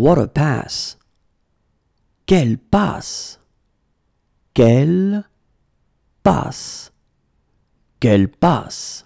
What a pass! Quelle passe! Quelle passe! Quelle passe!